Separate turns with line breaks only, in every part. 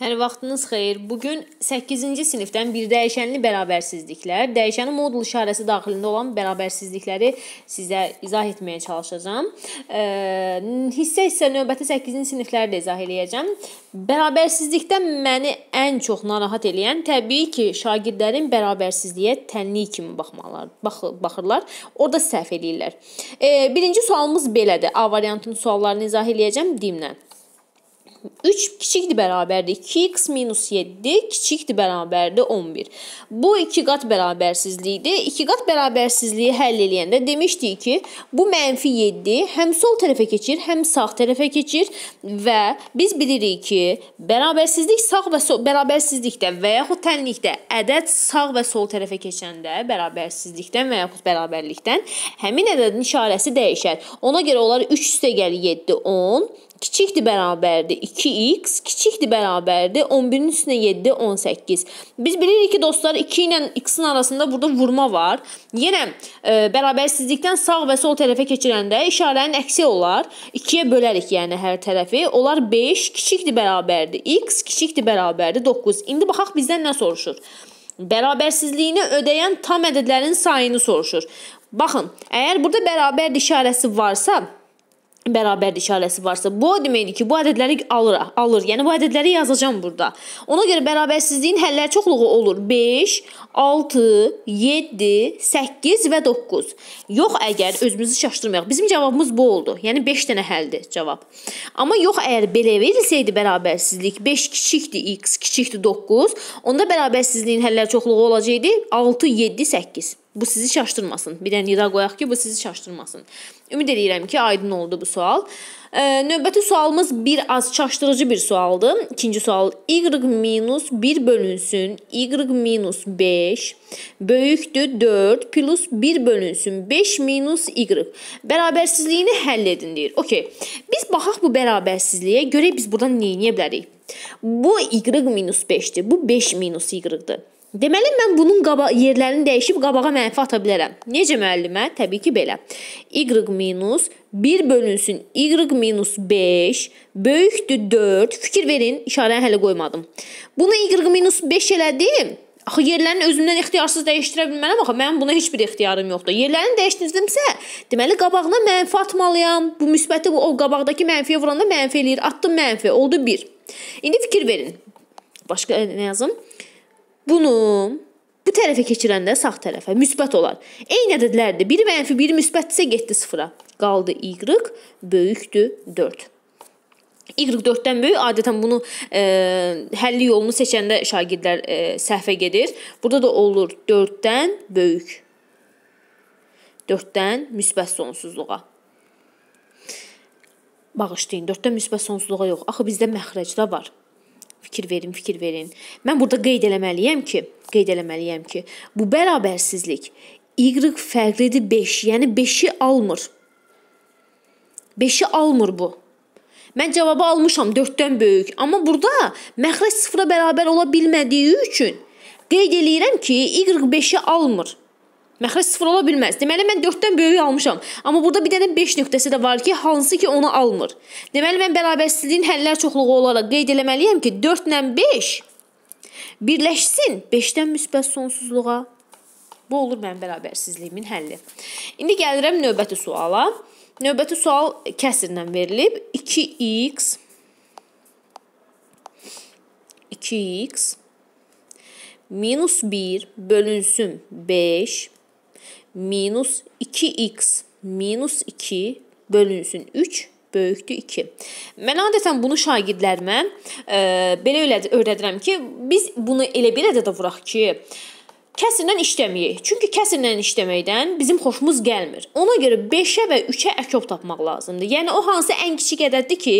Hər vaxtınız xeyir. Bu gün 8-ci sinifdən bir dəyişənli bərabərsizliklər, dəyişəni modul işarəsi daxilində olan bərabərsizlikləri sizə izah etməyə çalışacağam. E, hissə hissə növbəti 8-ci sinifləri də izah eləyəcəm. Bərabərsizlikdən məni ən çox narahat eləyən təbii ki, şagirdlərin bərabərsizliyə tənlik kimi baxmalar, bax baxırlar. Orda səhv eləyirlər. E, birinci sualımız belədir. A variantının suallarını izah eləyəcəm dimlə. 3 kiçikdir bərabərdir 2x minus 7 kiçikdir bərabərdir 11. Bu iki qat bərabərsizlikdir. İki qat bərabərsizliyi həll eləyəndə demişdik ki, bu mənfi -7 həm sol tərəfə keçir, həm sağ tərəfə keçir və biz bilirik ki, bərabərsizlik sağ və sol bərabərsizlikdə və yaxud tənlikdə ədəd sağ və sol tərəfə keçəndə bərabərsizlikdən və yaxud bərabərlikdən həmin ədədin işarəsi dəyişər. Ona görə onlar 3 + 7 10 kiçikdir bərabərdir 2x, kiçikdir bərabərdir 11-in üstünə 7 18. Biz bilirik ki, dostlar 2 ilə x-in arasında burada vurma var. Yenə e, bərabərsizlikdən sağ və sol tərəfə keçirəndə işarənin əksi olar. 2-yə bölərik, yəni hər tərəfi. Onlar 5 kiçikdir bərabərdir x, kiçikdir bərabərdir 9. İndi baxaq bizdən nə soruşur? Bərabərsizliyini ödəyən tam ədədlərin sayını soruşur. Baxın, əgər burada bərabərdir işarəsi varsa, bərabərlik işarəsi varsa, bu o deməkdir ki, bu ədədləri alır, alır. Yəni bu ədədləri yazacağam burada. Ona görə bərabərsizliyin həllər çoxluğu olur. 5, 6, 7, 8 və 9. Yox əgər özümüzü çaşdırmayaq. Bizim cavabımız bu oldu. Yəni 5 dənə həldir cavab. Amma yox əgər belə verilsəydi bərabərsizlik 5 kiçikdir x, kiçikdir 9, onda bərabərsizliyin həllər çoxluğu olacaqdı 6, 7, 8. Bu sizi şaşdırmasın. Bir dənə nida qoyaq ki, bu sizi şaşdırmasın. Ümid edirəm ki, aydın oldu bu sual. Növbəti sualımız bir az çaşdırıcı bir sualdır. İkinci sual y minus 1 bölünsün y minus 5 böyükdür 4 plus 1 bölünsün 5 minus y. Bərabərsizliyini həll edin deyir. Okey. Biz baxaq bu bərabərsizliyə görə biz buradan nə edə bilərik? Bu y minus 5-dir. Bu 5 minus y-dir. Deməli mən bunun qaba yerlərini dəyişib qabağa mənfi ata bilərəm. Necə müəllimə? Təbii ki, belə. Y minus 1 bölünsün y minus 5 böyükdür 4. Fikir verin, işarəni hələ qoymadım. Bunu y minus 5 elədim. Axı yerlərin özündən ixtiyarsız dəyişdirə bilmərəm axı. Mənim buna heç bir ixtiyarım yoxdur. Yerlərini dəyişdirdimsə, deməli qabağına mənfi atmalıyam. Bu müsbəti bu o qabaqdakı mənfiyə vuranda mənfi eləyir. Atdım mənfi, oldu 1. İndi fikir verin. Başqa nə yazım? bunu bu tərəfə keçirəndə sağ tərəfə müsbət olar. Eyni ədədlərdir. Biri mənfi, biri müsbətsə getdi 0-a. Qaldı y böyükdür 4. Y4-dən böyük adətən bunu e, həlli yolunu seçəndə şagirdlər e, səhvə gedir. Burada da olur 4-dən böyük. 4-dən müsbət sonsuzluğa. Bağışlayın, 4-dən müsbət sonsuzluğa yox. Axı bizdə məxrəcdə var. Fikir verin, fikir verin. Mən burada qeyd eləməliyəm ki, qeyd eləməliyəm ki, bu bərabərsizlik y fərqlidir 5. Yəni 5-i almır. 5-i almır bu. Mən cavabı almışam 4-dən böyük, amma burada məxrəc 0-a bərabər ola bilmədiyi üçün qeyd eləyirəm ki, y 5-i almır. Məxrə sıfır ola bilməz. Deməli, mən 4-dən böyük almışam. Amma burada bir dənə 5 nöqtəsi də var ki, hansı ki onu almır. Deməli, mən bərabərsizliyin həllər çoxluğu olaraq qeyd eləməliyəm ki, 4 ilə 5 birləşsin 5-dən müsbət sonsuzluğa. Bu olur mənim bərabərsizliyimin həlli. İndi gəlirəm növbəti suala. Növbəti sual kəsirlə verilib. 2x 2x minus 1 bölünsün 5 minus 2x minus 2 bölünsün 3 böyükdür 2. Mən adətən bunu şagirdlərimə e, belə öyrədirəm ki, biz bunu elə bir ədədə vuraq ki, e, kəsrlə işləməyək. Çünki kəsrlə işləməkdən bizim xoşumuz gəlmir. Ona görə 5-ə və 3-ə əkov tapmaq lazımdır. Yəni o hansı ən kiçik ədəddir ki,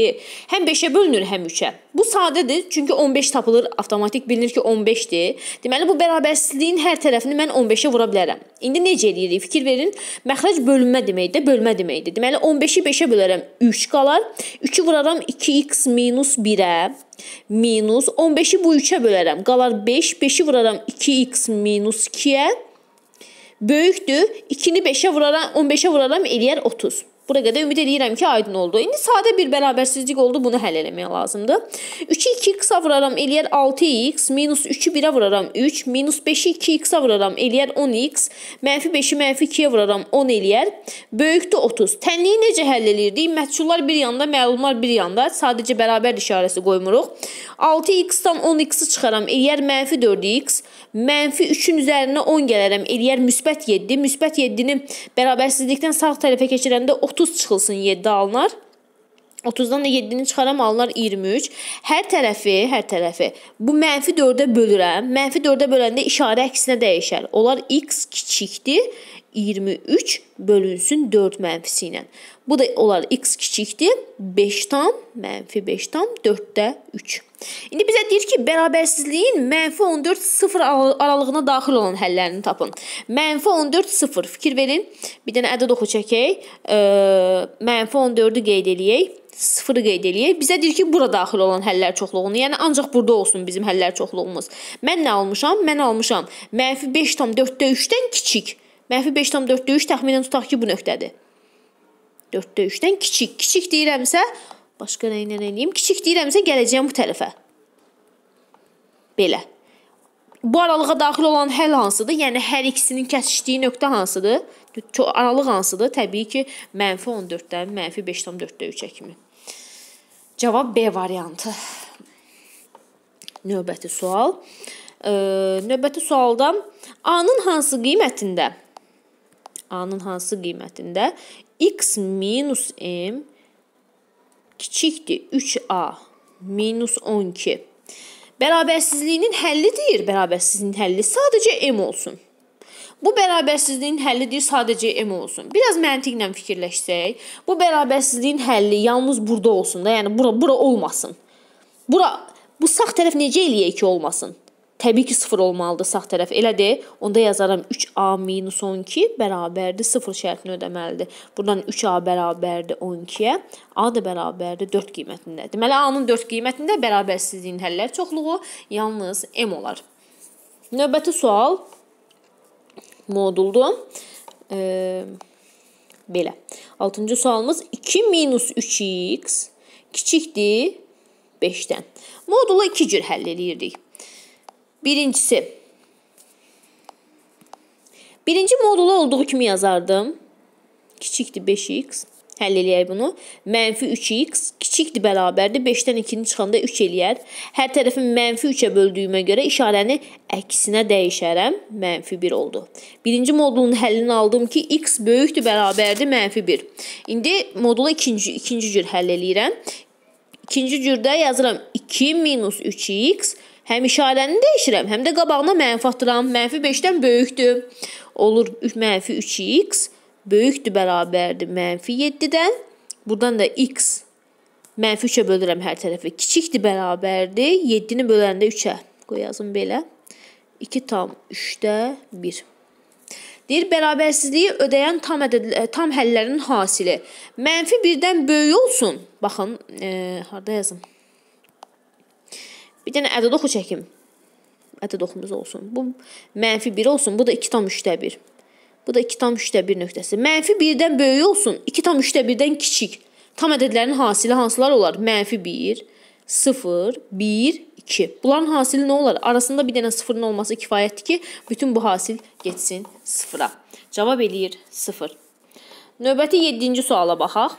həm 5-ə bölünür, həm 3-ə. Bu sadədir, çünki 15 tapılır, avtomatik bilinir ki, 15-dir. Deməli bu bərabərsizliyin hər tərəfini mən 15-ə vura bilərəm. İndi necə eləyirik? Fikir verin. Məxrəc bölünmə deməkdir, bölmə deməkdir. Deməli 15-i 5-ə bölərəm, 3 qalar. 3-ü vuraram 2x - 1-ə. minus 15-i bu 3'ə bölərəm. Qalar 5, 5-i vuraram 2x minus 2-yə. Böyükdür. 2-ni 5-ə vuraram, 15-ə 30. Bura qədər ümid edirəm ki, aydın oldu. İndi sadə bir bərabərsizlik oldu, bunu həll eləmək lazımdır. 3-ü 2 qısa vuraram, eləyər 6x, minus 3-ü 1-ə vuraram 3, minus 5-i 2x-ə vuraram, eləyər 10x, mənfi 5-i mənfi 2-yə vuraram 10 eləyər, böyükdür 30. Tənliyi necə həll eləyirdik? Məhsullar bir yanda, məlumlar bir yanda, sadəcə bərabər işarəsi qoymuruq. 6x-dan 10x-i çıxaram, eləyər mənfi 4x, mənfi 3-ün üzərinə 10 gələrəm, eləyər müsbət 7, müsbət 7-ni bərabərsizlikdən sağ tərəfə keçirəndə 30 30 çıxılsın 7 alınar. 30-dan da 7-ni çıxaram, alınar 23. Hər tərəfi, hər tərəfi bu mənfi 4-ə bölürəm. Mənfi 4-ə böləndə işarə əksinə dəyişər. Olar x kiçikdir, 23 bölünsün 4 mənfisi ilə. Bu da olar x kiçikdir. 5 tam mənfi 5 tam 4-də 3. İndi bizə deyir ki, bərabərsizliyin mənfi 14 sıfır aralığına daxil olan həllərini tapın. Mənfi 14 sıfır. Fikir verin. Bir dənə ədəd oxu çəkək. E, mənfi 14-ü qeyd eləyək. 0-ı qeyd eləyək. Bizə deyir ki, bura daxil olan həllər çoxluğunu, yəni ancaq burada olsun bizim həllər çoxluğumuz. Mən nə almışam? Mən almışam. Mənfi -5 tam 4-də 3-dən kiçik. Mənfi 5,4-3 təxminən tutaq ki, bu nöqtədir. 4-də 3-dən kiçik. Kiçik deyirəmsə, başqa nə ilə eləyim? Kiçik deyirəmsə, gələcəyəm bu tərəfə. Belə. Bu aralığa daxil olan həll hansıdır? Yəni, hər ikisinin kəsişdiyi nöqtə hansıdır? Aralıq hansıdır? Təbii ki, mənfi 14-dən, mənfi 5,4-də 3-ə kimi. Cavab B variantı. Növbəti sual. Növbəti sualda A-nın hansı qiymətində A-nın hansı qiymətində? X minus M kiçikdir 3A minus 12. Bərabərsizliyinin həllidir. Bərabərsizliyin həlli sadəcə M olsun. Bu bərabərsizliyin həllidir sadəcə M olsun. Biraz məntiqlə fikirləşsək, bu bərabərsizliyin həlli yalnız burada olsun da, yəni bura bura olmasın. Bura bu sağ tərəf necə eləyək ki, olmasın? Təbii ki, 0 olmalıdır sağ tərəf. Elədir? Onda yazaram 3a minus 12 bərabərdir 0 şərtini ödəməlidir. Buradan 3a bərabərdir 12-yə, a da bərabərdir 4 qiymətində. Deməli, a-nın 4 qiymətində bərabərsizliyin həllər çoxluğu yalnız m olar. Növbəti sual moduldur. E, belə. 6-cı sualımız 2 minus 3x kiçikdir 5-dən. Modulu 2 cür həll edirdik. Birincisi. Birinci modulu olduğu kimi yazardım. Kiçikdir 5x. Həll eləyək bunu. Mənfi 3x kiçikdir bərabərdir. 5-dən 2-ni çıxanda 3 eləyər. Hər tərəfi mənfi 3-ə böldüyümə görə işarəni əksinə dəyişərəm. Mənfi 1 oldu. Birinci modulun həllini aldım ki, x böyükdür bərabərdir mənfi 1. İndi modulu ikinci, ikinci cür həll eləyirəm. İkinci cürdə yazıram 2 minus 3x bərabərdir Həm işarəni dəyişirəm, həm də qabağına mənfi atıram. Mənfi 5-dən böyükdür. Olur mənfi 3x böyükdür bərabərdir mənfi 7-dən. Buradan da x mənfi 3-ə bölürəm hər tərəfi. Kiçikdir bərabərdir. 7-ni böləndə 3-ə. Qoy yazım belə. 2 tam 3-də 1. Deyir, bərabərsizliyi ödəyən tam, ədəd, e, tam həllərin hasili. Mənfi 1-dən böyük olsun. Baxın, e, harada yazım? Bir dənə ədəd oxu çəkim. Ədəd oxumuz olsun. Bu mənfi 1 olsun, bu da 2,3-1. Bu da 2,3-1 nöqtəsi. Mənfi 1-dən böyük olsun, 2,3-1-dən kiçik. Tam ədədlərin hasili hansılar olar? Mənfi 1, 0, 1, 2. Bunların hasili nə olar? Arasında bir dənə sıfırın olması kifayətdir ki, bütün bu hasil getsin sıfıra. Cavab eləyir sıfır. Növbəti 7-ci suala baxaq.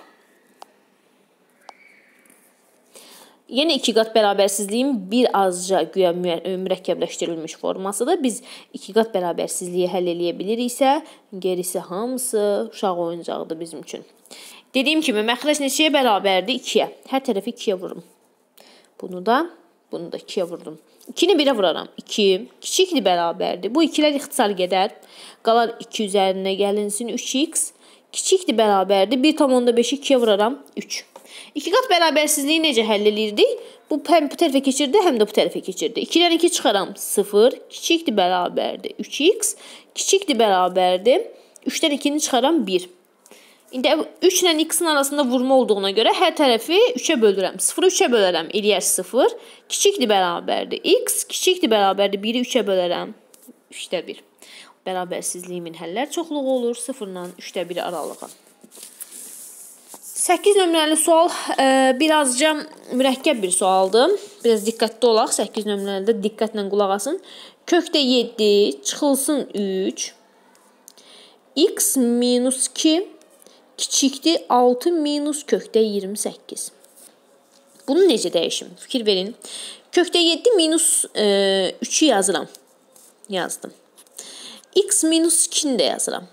Yenə ikiqat bərabərsizliyin bir azca güya mürəkkəbləşdirilmiş formasıdır. Biz ikiqat bərabərsizliyi həll eləyə biliriksə, gerisi hamısı uşaq oyuncağıdır bizim üçün. Dediyim kimi məxrəc neçəyə bərabərdir? 2-yə. Hər tərəfi 2-yə vururum. Bunu da, bunu da 2-yə vurdum. 2-ni 1-ə vuraram. 2 kiçikdir bərabərdir. Bu ikilər ixtisar gedər. Qalar 2 üzərinə gəlinsin 3x. Kiçikdir bərabərdir. 1,5-i 2-yə vuraram 3. İki qat bərabərsizliyi necə həll eləyirdik? Bu həm bu tərəfə keçirdi, həm də bu tərəfə keçirdi. 2-dən 2 çıxaram 0, kiçikdir bərabərdir 3x, kiçikdir bərabərdir 3-dən 2-ni çıxaram 1. İndi 3 ilə x-in arasında vurma olduğuna görə hər tərəfi 3-ə bölürəm. 0-ı 3-ə bölərəm, eləyər 0. Kiçikdir bərabərdir x, kiçikdir bərabərdir 1-i 3-ə bölərəm. 3-də 1. Bərabərsizliyimin həllər çoxluğu olur 0 ilə 3-də 1 aralığı. 8 nömrəli sual e, birazca mürəkkəb bir sualdır. Biraz diqqətli olaq. 8 nömrəli də diqqətlə qulaq asın. Kökdə 7, çıxılsın 3. x minus 2 kiçikdir 6 minus kökdə 28. Bunu necə dəyişim? Fikir verin. Kökdə 7 minus e, 3-ü yazıram. Yazdım. x minus 2-ni də yazıram.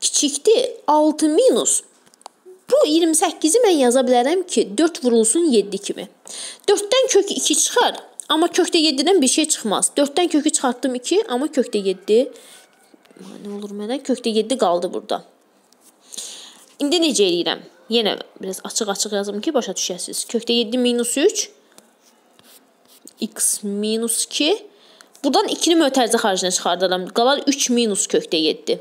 Kiçikdir 6 minus 3 Bu 28-i mən yaza bilərəm ki, 4 vurulsun 7 kimi. 4-dən kök 2 çıxar, amma kökdə 7-dən bir şey çıxmaz. 4-dən kökü çıxartdım 2, amma kökdə 7 nə olur mənə? Kökdə 7 qaldı burada. İndi necə eləyirəm? Yenə biraz açıq-açıq yazım ki, başa düşəsiniz. Kökdə 7 minus 3 x minus 2 Buradan 2-ni mötərizə xaricinə çıxardaram. Qalar 3 minus kökdə 7.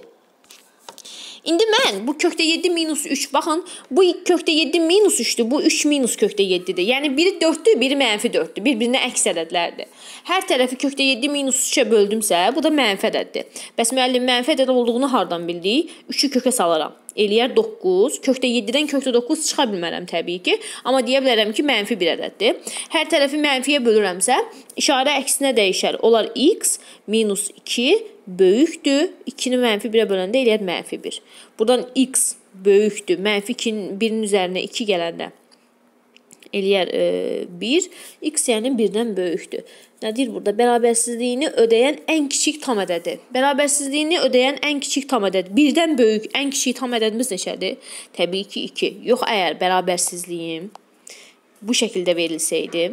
İndi mən bu kökdə 7 minus 3, baxın, bu kökdə 7 minus 3-dür, bu 3 minus kökdə 7-dir. Yəni, biri 4-dür, biri mənfi 4-dür, bir-birinə əks ədədlərdir. Hər tərəfi kökdə 7 minus 3-ə böldümsə, bu da mənfi ədəddir. Bəs müəllim, mənfi ədəd olduğunu hardan bildik? 3-ü kökə salaram. Eləyər 9, kökdə 7-dən kökdə 9 çıxa bilmərəm təbii ki, amma deyə bilərəm ki, mənfi bir ədəddir. Hər tərəfi mənfiyə bölürəmsə, işarə əksinə dəyişər. Olar x minus 2 böyükdür. 2-ni mənfi 1-ə böləndə eləyər mənfi 1. Buradan x böyükdür. Mənfi 2-nin 1-in üzərinə 2 gələndə eləyər 1. E, x yəni 1-dən böyükdür. Nə deyir burada? Bərabərsizliyini ödəyən ən kiçik tam ədədir. Bərabərsizliyini ödəyən ən kiçik tam ədədir. 1-dən böyük ən kiçik tam ədədimiz neçədir? Təbii ki 2. Yox, əgər bərabərsizliyim bu şəkildə verilsəydi,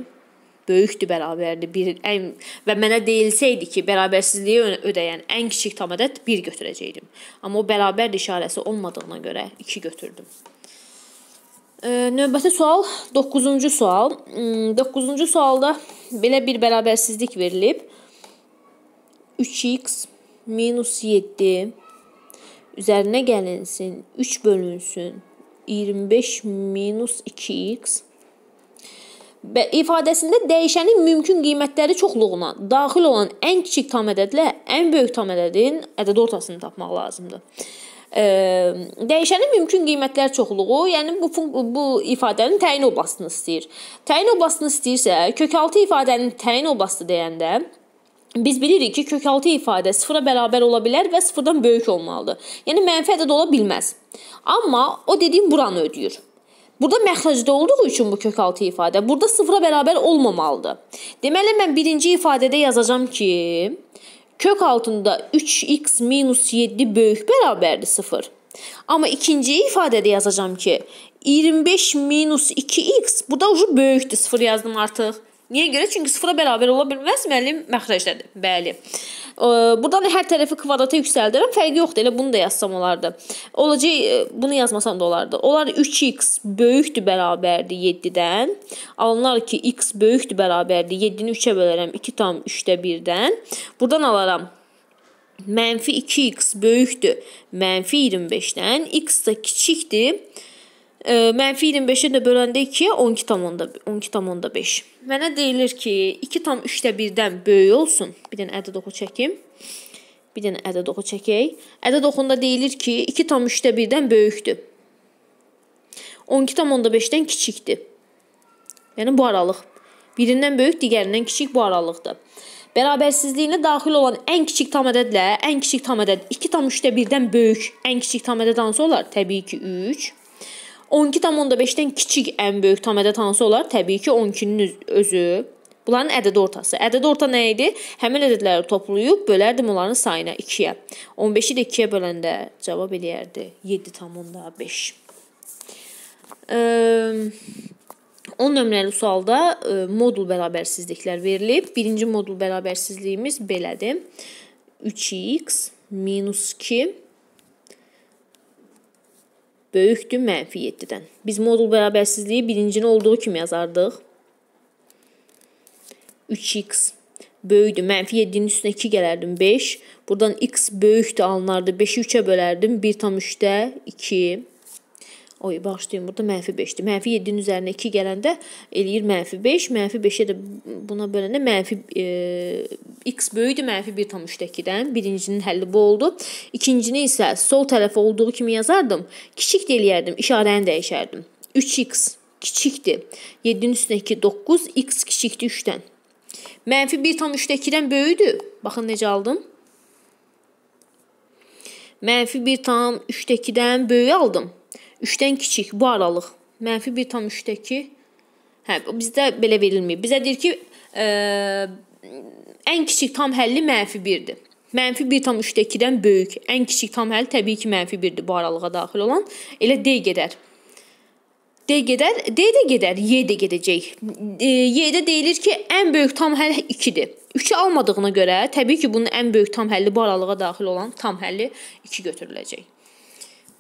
böyükdür bərabərdir. Bir ən və mənə deyilsəydi ki, bərabərsizliyi ödəyən ən kiçik tam ədəd 1 götürəcəydim. Amma o bərabər işarəsi olmadığına görə 2 götürdüm. Növbəti sual 9-cu sual. 9-cu hmm, sualda belə bir bərabərsizlik verilib. 3x minus 7 üzərinə gəlinsin, 3 bölünsün, 25 minus 2x ifadəsində dəyişənin mümkün qiymətləri çoxluğuna daxil olan ən kiçik tam ədədlə ən böyük tam ədədin ədəd ortasını tapmaq lazımdır ə, dəyişənin mümkün qiymətlər çoxluğu, yəni bu bu ifadənin təyin olmasını istəyir. Təyin olmasını istəyirsə, kökaltı ifadənin təyin olması deyəndə Biz bilirik ki, kökaltı ifadə sıfıra bərabər ola bilər və sıfırdan böyük olmalıdır. Yəni mənfi ədəd ola bilməz. Amma o dediyim buranı ödəyir. Burada məxrəcdə olduğu üçün bu kökaltı ifadə burada sıfıra bərabər olmamalıdır. Deməli mən birinci ifadədə yazacağam ki, kök altında 3x minus 7 böyük bərabərdir 0. Amma ikinci ifadədə yazacağam ki, 25 minus 2x bu da ucu böyükdür 0 yazdım artıq. Niyə görə? Çünki sıfıra bərabər ola bilməz müəllim məxrəcdədir. Bəli. Buradan hər tərəfi kvadrata yüksəldirəm. Fərqi yoxdur. Elə bunu da yazsam olardı. Olacaq e, bunu yazmasam da olardı. Onlar 3x böyükdür bərabərdir 7-dən. Alınlar ki, x böyükdür bərabərdir 7-ni 3-ə bölərəm 2,3-1-dən. Buradan alaram mənfi 2x böyükdür mənfi 25-dən. x də kiçikdir mənfi 25-ə də böləndə 2-yə 12,5. Mənə deyilir ki, 2,3-də 1-dən böyük olsun. Bir dənə ədəd oxu çəkim. Bir dənə ədəd oxu çəkək. Ədəd oxunda deyilir ki, 2,3-də 1-dən böyükdür. 12,5-dən kiçikdir. Yəni bu aralıq. Birindən böyük, digərindən kiçik bu aralıqdır. Bərabərsizliyinə daxil olan ən kiçik tam ədədlə ən kiçik tam ədəd 2,3-də 1-dən böyük ən kiçik tam ədəd hansı olar? Təbii ki, 3. 12,5-dən kiçik ən böyük tam ədəd hansı olar? Təbii ki, 12-nin özü. Bunların ədədi ortası. Ədədi orta nə idi? Həmin ədədləri toplayıb bölərdim onların sayına 2-yə. 15-i də 2-yə böləndə cavab eləyərdi 7,5. E, 10 nömrəli sualda e, modul bərabərsizliklər verilib. Birinci modul bərabərsizliyimiz belədir. 3x minus 2 böyükdür mənfi 7-dən. Biz modul bərabərsizliyi birincini olduğu kimi yazardıq. 3x böyükdür. Mənfi 7-nin üstünə 2 gələrdim 5. Buradan x böyükdür alınardı. 5-i 3-ə bölərdim. 1 tam 3-də 2. Oy, bağışlayın, burada mənfi 5-dir. Mənfi 7-nin üzərinə 2 gələndə eləyir mənfi 5. Mənfi 5-ə də buna böləndə mənfi e, x böyükdür mənfi 1.2-dən. Birincinin həlli bu oldu. İkincini isə sol tərəfə olduğu kimi yazardım. Kiçik də eləyərdim, işarəni dəyişərdim. 3x kiçikdir. 7-nin üstünə 2 9, x kiçikdir 3-dən. Mənfi 1.3-dən böyükdür. Baxın necə aldım. Mənfi 1.3-dən böyük aldım. 3-dən kiçik bu aralıq. Mənfi 1.3-dəki hə bizdə belə verilmir. Bizə deyir ki, ə, e, ən kiçik tam həlli mənfi 1-dir. Mənfi 1.3-dəkidən böyük. Ən kiçik tam həll təbii ki, mənfi 1-dir bu aralığa daxil olan. Elə D gedər. D gedər, D də gedər, Y də gedəcək. E, Y-də deyilir ki, ən böyük tam həll 2-dir. 3-ü almadığına görə təbii ki, bunun ən böyük tam həlli bu aralığa daxil olan tam həlli 2 götürüləcək.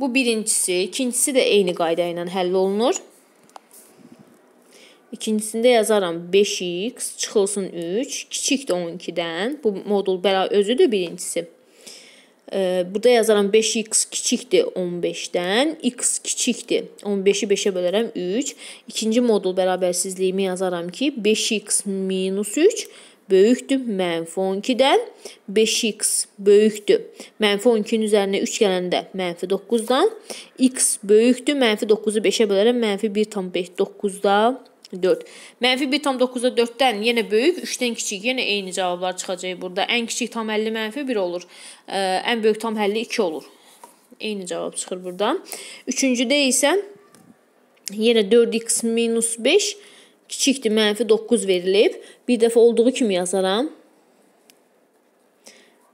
Bu birincisi. İkincisi də eyni qayda ilə həll olunur. İkincisində yazaram 5x çıxılsın 3, kiçikdir 12-dən. Bu modul bəla özüdür birincisi. Burada yazaram 5x kiçikdir 15-dən, x kiçikdir. 15-i 5-ə bölərəm 3. İkinci modul bərabərsizliyimi yazaram ki, 5x minus 3 böyükdür mənfi 12-dən 5x böyükdür. Mənfi 12-nin üzərinə 3 gələndə mənfi 9-dan x böyükdür. Mənfi 9-u 5-ə bölərəm. Mənfi 1,9-da 4. Mənfi 1,9-da 4-dən yenə böyük, 3-dən kiçik. Yenə eyni cavablar çıxacaq burada. Ən kiçik tam həlli mənfi 1 olur. Ən böyük tam həlli 2 olur. Eyni cavab çıxır buradan. Üçüncüdə isə yenə 4x minus 5 bölü kiçikdir, mənfi 9 verilib. Bir dəfə olduğu kimi yazaram.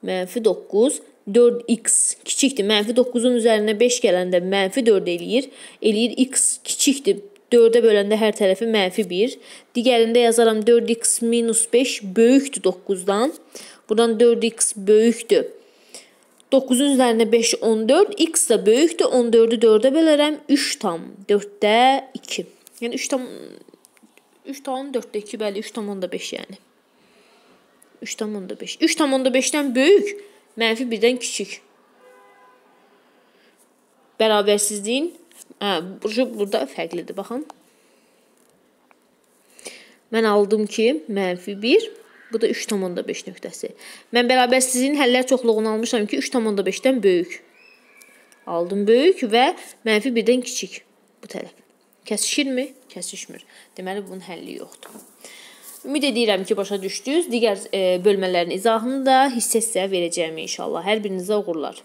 Mənfi 9, 4x kiçikdir, mənfi 9-un üzərinə 5 gələndə mənfi 4 eləyir. Eləyir x kiçikdir, 4-ə böləndə hər tərəfi mənfi 1. Digərində yazaram 4x minus 5 böyükdür 9-dan. Buradan 4x böyükdür. 9-un üzərinə 5, 14. X də böyükdür. 14-ü 4-ə bölərəm. 3 tam. 4-də 2. Yəni 3 tam 3,4-2 bəli 3,5 yəni. 3,5. 3,5-dən böyük, mənfi 1-dən kiçik. Bərabərsizliyin hə, burada fərqlidir, baxın. Mən aldım ki, mənfi 1, bu da 3,5 nöqtəsi. Mən bərabərsizliyin həllər çoxluğunu almışam ki, 3,5-dən böyük. Aldım böyük və mənfi 1-dən kiçik bu tərəf. Kəsişirmi? kəsişmir. Deməli bunun həlli yoxdur. Ümid edirəm ki, başa düşdünüz. Digər e, bölmələrin izahını da hissə-hissə verəcəyəm inşallah. Hər birinizə uğurlar.